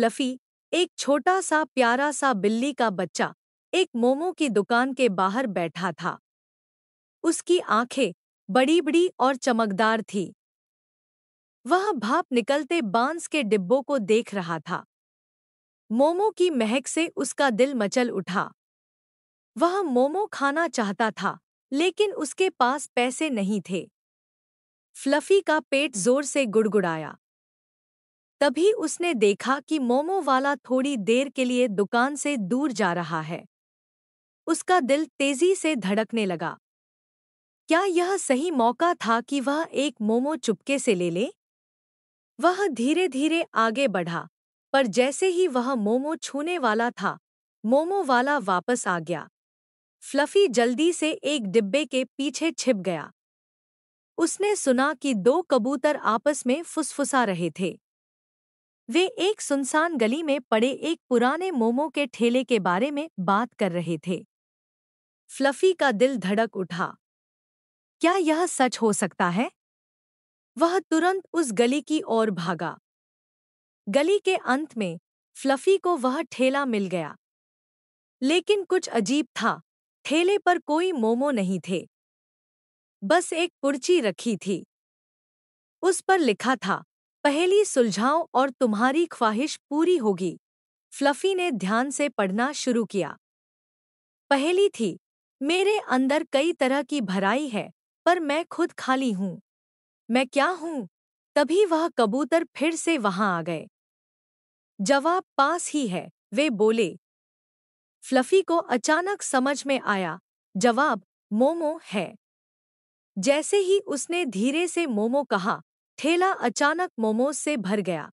fluffy एक छोटा सा प्यारा सा बिल्ली का बच्चा एक मोमो की दुकान के बाहर बैठा था उसकी आंखें बड़ी बड़ी और चमकदार थी वह भाप निकलते बांस के डिब्बों को देख रहा था मोमो की महक से उसका दिल मचल उठा वह मोमो खाना चाहता था लेकिन उसके पास पैसे नहीं थे फ्लफी का पेट जोर से गुड़गुड़ाया तभी उसने देखा कि मोमो वाला थोड़ी देर के लिए दुकान से दूर जा रहा है उसका दिल तेजी से धड़कने लगा क्या यह सही मौका था कि वह एक मोमो चुपके से ले ले वह धीरे धीरे आगे बढ़ा पर जैसे ही वह मोमो छूने वाला था मोमो वाला वापस आ गया फ्लफी जल्दी से एक डिब्बे के पीछे छिप गया उसने सुना कि दो कबूतर आपस में फुसफुसा रहे थे वे एक सुनसान गली में पड़े एक पुराने मोमो के ठेले के बारे में बात कर रहे थे फ्लफी का दिल धड़क उठा क्या यह सच हो सकता है वह तुरंत उस गली की ओर भागा गली के अंत में फ्लफी को वह ठेला मिल गया लेकिन कुछ अजीब था ठेले पर कोई मोमो नहीं थे बस एक कुर्ची रखी थी उस पर लिखा था पहली सुलझाओ और तुम्हारी ख्वाहिश पूरी होगी फ्लफी ने ध्यान से पढ़ना शुरू किया पहली थी मेरे अंदर कई तरह की भराई है पर मैं खुद खाली हूं मैं क्या हूं तभी वह कबूतर फिर से वहां आ गए जवाब पास ही है वे बोले फ्लफी को अचानक समझ में आया जवाब मोमो है जैसे ही उसने धीरे से मोमो कहा ठेला अचानक मोमोज से भर गया